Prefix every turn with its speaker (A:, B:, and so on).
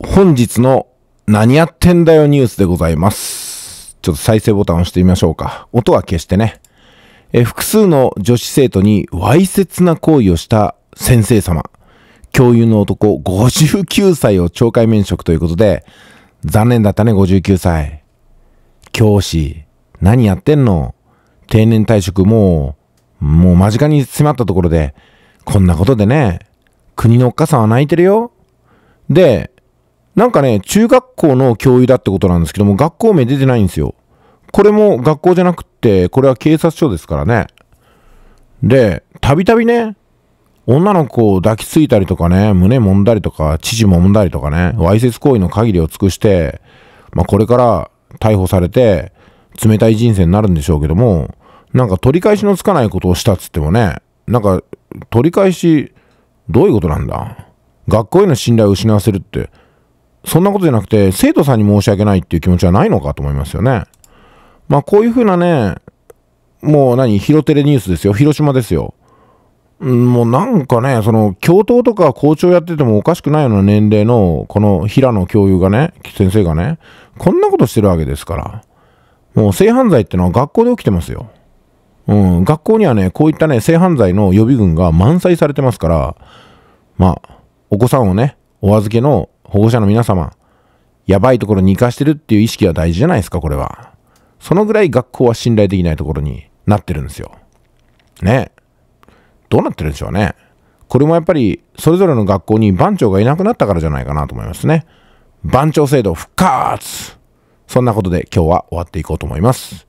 A: 本日の何やってんだよニュースでございます。ちょっと再生ボタンを押してみましょうか。音は消してね。え複数の女子生徒にわいせつな行為をした先生様。教諭の男59歳を懲戒免職ということで、残念だったね、59歳。教師、何やってんの定年退職もう、もう間近に迫ったところで、こんなことでね、国のおっ母さんは泣いてるよ。で、なんかね、中学校の教諭だってことなんですけども、学校名出てないんですよ。これも学校じゃなくって、これは警察署ですからね。で、たびたびね、女の子を抱きついたりとかね、胸揉んだりとか、乳揉んだりとかね、わいせつ行為の限りを尽くして、まあ、これから逮捕されて、冷たい人生になるんでしょうけども、なんか取り返しのつかないことをしたっつってもね、なんか取り返し、どういうことなんだ学校への信頼を失わせるって、そんなことじゃなくて、生徒さんに申し訳ないっていう気持ちはないのかと思いますよね。まあ、こういうふうなね、もう何、広テレニュースですよ。広島ですよ。もうなんかね、その、教頭とか校長やっててもおかしくないような年齢の、この平野教諭がね、先生がね、こんなことしてるわけですから。もう性犯罪ってのは学校で起きてますよ。うん、学校にはね、こういったね、性犯罪の予備軍が満載されてますから、まあ、お子さんをね、お預けの保護者の皆様、やばいところに行かしてるっていう意識は大事じゃないですか、これは。そのぐらい学校は信頼できないところになってるんですよ。ねどうなってるんでしょうね。これもやっぱり、それぞれの学校に番長がいなくなったからじゃないかなと思いますね。番長制度復活そんなことで今日は終わっていこうと思います。